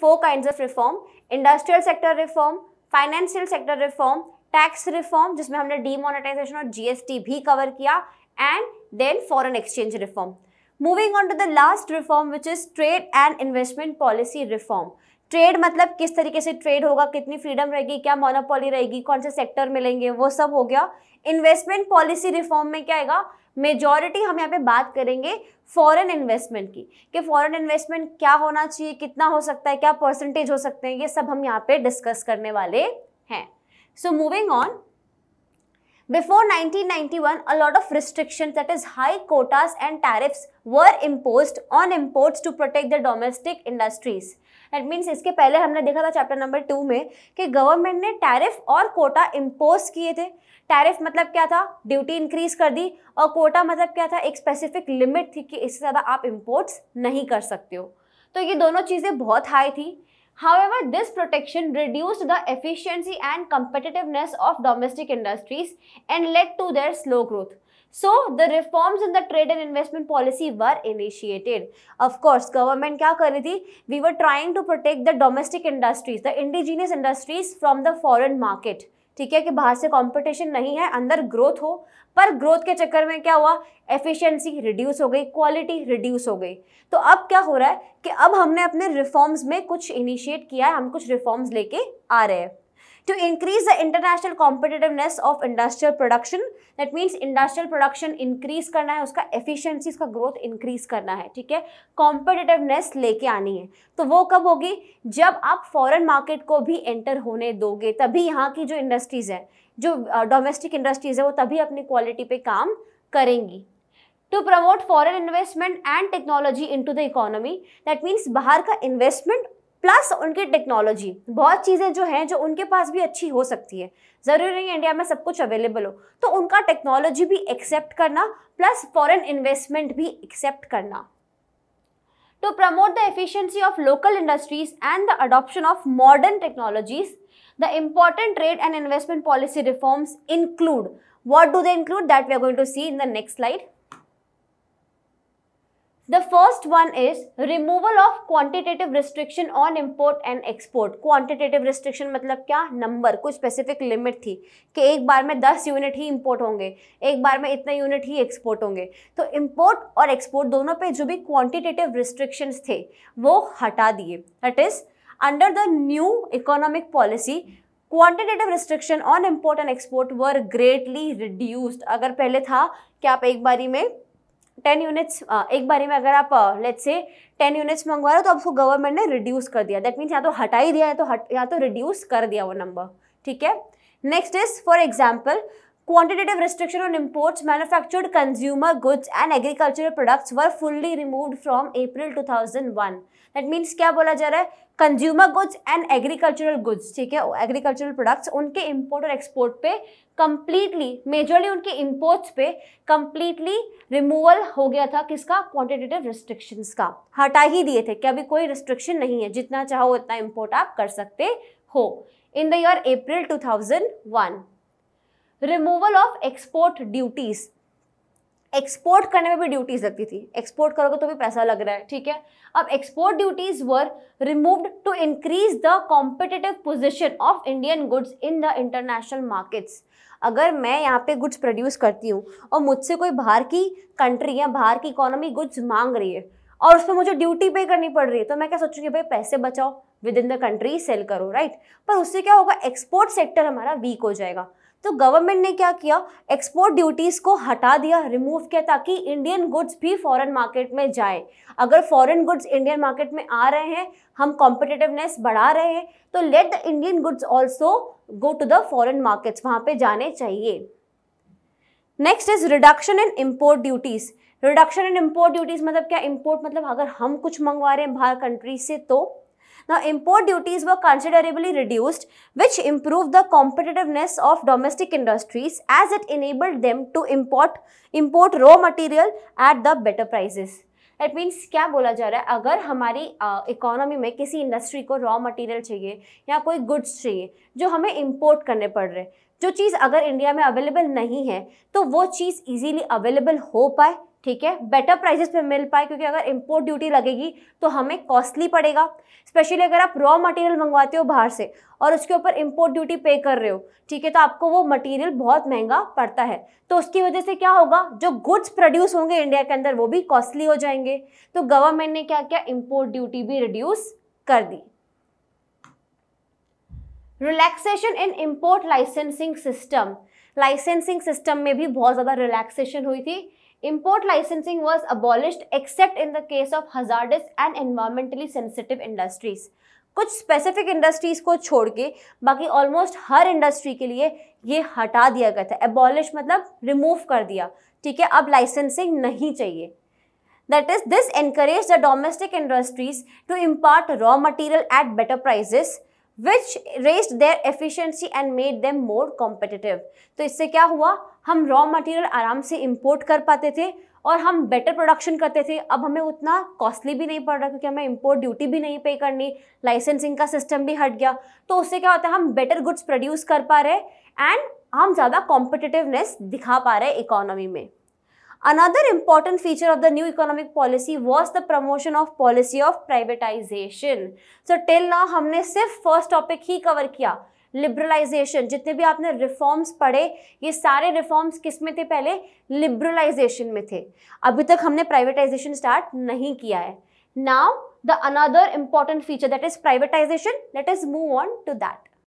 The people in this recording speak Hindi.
four kinds of reform industrial sector reform financial sector reform tax reform जिसमें हमने demonetization और GST भी covered, and then foreign exchange reform moving on to the last reform which is trade and investment policy reform trade मतलब किस तरीके से ट्रेड होगा कितनी फ्रीडम रहेगी क्या मोनोपोली रहेगी कौन से सेक्टर मिलेंगे वो सब हो गया इन्वेस्टमेंट पॉलिसी रिफॉर्म में क्या आएगा मेजॉरिटी हम यहाँ पे बात करेंगे फॉरेन इन्वेस्टमेंट की कि फॉरेन इन्वेस्टमेंट क्या होना चाहिए कितना हो सकता है क्या परसेंटेज हो सकते हैं ये सब हम यहाँ पे डिस्कस करने वाले हैं so moving on Before 1991, a lot of restrictions, that is high quotas and tariffs, were imposed on imports to protect the domestic industries. that means इसके पहले हमने देखा था चैप्टर नंबर टू में कि गवर्नमेंट ने टैरिफ और कोटा इम्पोज किए थे टैरिफ मतलब क्या था ड्यूटी इंक्रीज कर दी और कोटा मतलब क्या था एक स्पेसिफिक लिमिट थी कि इससे ज़्यादा आप इम्पोर्ट्स नहीं कर सकते हो तो ये दोनों चीज़ें बहुत हाई थी However, this protection reduced the efficiency and competitiveness of domestic industries and led to their slow growth. So, the reforms in the trade and investment policy were initiated. Of course, government kya kar thi? We were trying to protect the domestic industries, the indigenous industries from the foreign market. ठीक है कि बाहर से कंपटीशन नहीं है अंदर ग्रोथ हो पर ग्रोथ के चक्कर में क्या हुआ एफिशिएंसी रिड्यूस हो गई क्वालिटी रिड्यूस हो गई तो अब क्या हो रहा है कि अब हमने अपने रिफॉर्म्स में कुछ इनिशिएट किया है हम कुछ रिफॉर्म्स लेके आ रहे हैं to increase the international competitiveness of industrial production that means industrial production increase karna hai uska efficiency uska growth increase karna hai theek hai competitiveness leke aani hai to wo kab hogi jab aap foreign market ko bhi enter hone doge tabhi yahan ki jo industries hai jo domestic industries hai wo tabhi apni quality pe kaam karengi to promote foreign investment and technology into the economy that means bahar ka investment plus उनकी टेक्नोलॉजी बहुत चीज़ें जो हैं जो उनके पास भी अच्छी हो सकती है ज़रूरी नहीं इंडिया में सब कुछ अवेलेबल हो तो उनका टेक्नोलॉजी भी एक्सेप्ट करना प्लस फॉरेन इन्वेस्टमेंट भी एक्सेप्ट करना to promote the efficiency of local industries and the adoption of modern technologies the important trade and investment policy reforms include what do they include that we are going to see in the next slide the first one is removal of quantitative restriction on import and export quantitative restriction मतलब क्या नंबर कोई स्पेसिफिक लिमिट थी कि एक बार में दस यूनिट ही इम्पोर्ट होंगे एक बार में इतने यूनिट ही एक्सपोर्ट होंगे तो इम्पोर्ट और एक्सपोर्ट दोनों पे जो भी क्वान्टिटेटिव रिस्ट्रिक्शंस थे वो हटा दिए that is under the new economic policy quantitative restriction on import and export were greatly reduced अगर पहले था कि आप एक बारी में टेन यूनिट्स एक बारी में अगर आप लेट से टेन यूनिट्स मंगवा रहे हो तो आपको गवर्नमेंट ने रिड्यूस कर दिया दैट मीन्स या तो हटा ही दिया या तो हट या तो रिड्यूस कर दिया वो नंबर ठीक है next is for example Quantitative restriction on imports, manufactured consumer goods and agricultural products were fully removed from April 2001. That means क्या बोला जा रहा है consumer goods and agricultural goods ठीक है एग्रीकल्चरल प्रोडक्ट्स उनके इंपोर्ट और एक्सपोर्ट पे कंप्लीटली मेजरली उनके इंपोर्ट्स पे कंप्लीटली रिमूवल हो गया था किसका क्वांटिटेटिव रिस्ट्रिक्शंस का हटा ही दिए थे कि अभी कोई रिस्ट्रिक्शन नहीं है जितना चाहो उतना इम्पोर्ट आप कर सकते हो in the year April one removal of export duties export करने में भी ड्यूटीज लगती थी एक्सपोर्ट करोगे तो भी पैसा लग रहा है ठीक है अब export duties were removed to increase the competitive position of Indian goods in the international markets अगर मैं यहाँ पे गुड्स प्रोड्यूस करती हूँ और मुझसे कोई बाहर की कंट्री या बाहर की इकोनॉमी गुड्स मांग रही है और उस पर मुझे ड्यूटी पे करनी पड़ रही है तो मैं क्या सोचूंगी भाई पैसे बचाओ within the country sell करो राइट पर उससे क्या होगा एक्सपोर्ट सेक्टर हमारा वीक हो जाएगा तो गवर्नमेंट ने क्या किया एक्सपोर्ट ड्यूटीज़ को हटा दिया रिमूव किया ताकि इंडियन गुड्स भी फॉरेन मार्केट में जाए अगर फॉरेन गुड्स इंडियन मार्केट में आ रहे हैं हम कॉम्पिटिटिवनेस बढ़ा रहे हैं तो let the Indian goods also go to the foreign markets वहां पे जाने चाहिए next is reduction in import duties reduction in import duties मतलब क्या इम्पोर्ट मतलब अगर हम कुछ मंगवा रहे हैं बाहर कंट्री से तो Now import duties were considerably reduced which improved the competitiveness of domestic industries as it enabled them to import import raw material at the better prices. That means क्या बोला जा रहा है अगर हमारी इकोनॉमी uh, में किसी इंडस्ट्री को रॉ मटेरियल चाहिए या कोई गुड्स चाहिए जो हमें इंपोर्ट करने पड़ रहे हैं जो चीज़ अगर इंडिया में अवेलेबल नहीं है तो वो चीज़ ईजीली अवेलेबल हो पाए ठीक है बेटर प्राइजेस पे मिल पाए क्योंकि अगर इम्पोर्ट ड्यूटी लगेगी तो हमें कॉस्टली पड़ेगा स्पेशली अगर आप रॉ मटेरियल मंगवाते हो बाहर से और उसके ऊपर इम्पोर्ट ड्यूटी पे कर रहे हो ठीक है तो आपको वो मटेरियल बहुत महंगा पड़ता है तो उसकी वजह से क्या होगा जो गुड्स प्रोड्यूस होंगे इंडिया के अंदर वो भी कॉस्टली हो जाएंगे तो गवर्नमेंट ने क्या किया इम्पोर्ट ड्यूटी भी रिड्यूस कर दी relaxation in import licensing system licensing system में भी बहुत ज़्यादा रिलैक्सेशन हुई थी import licensing was abolished except in the case of hazardous and environmentally sensitive industries कुछ स्पेसिफिक इंडस्ट्रीज़ को छोड़ के बाकी ऑलमोस्ट हर इंडस्ट्री के लिए ये हटा दिया गया था एबॉलिश मतलब रिमूव कर दिया ठीक है अब लाइसेंसिंग नहीं चाहिए that is this encourage the domestic industries to import raw material at better prices which raised their efficiency and made them more competitive तो इससे क्या हुआ हम रॉ मटेरियल आराम से इम्पोर्ट कर पाते थे और हम बेटर प्रोडक्शन करते थे अब हमें उतना कॉस्टली भी नहीं पड़ रहा क्योंकि हमें इम्पोर्ट ड्यूटी भी नहीं पे करनी लाइसेंसिंग का सिस्टम भी हट गया तो उससे क्या होता है हम बेटर गुड्स प्रोड्यूस कर पा रहे एंड हम ज़्यादा कॉम्पिटिटिवनेस दिखा पा रहे इकोनॉमी में Another important feature of the new economic policy was the promotion of policy of privatization. So till now हमने सिर्फ first topic ही cover किया लिबरलाइजेशन जितने भी आपने रिफॉर्म्स पढ़े ये सारे रिफॉर्म्स किस में थे पहले लिबरलाइजेशन में थे अभी तक हमने प्राइवेटाइजेशन स्टार्ट नहीं किया है now the another important feature that is privatisation let is move on to that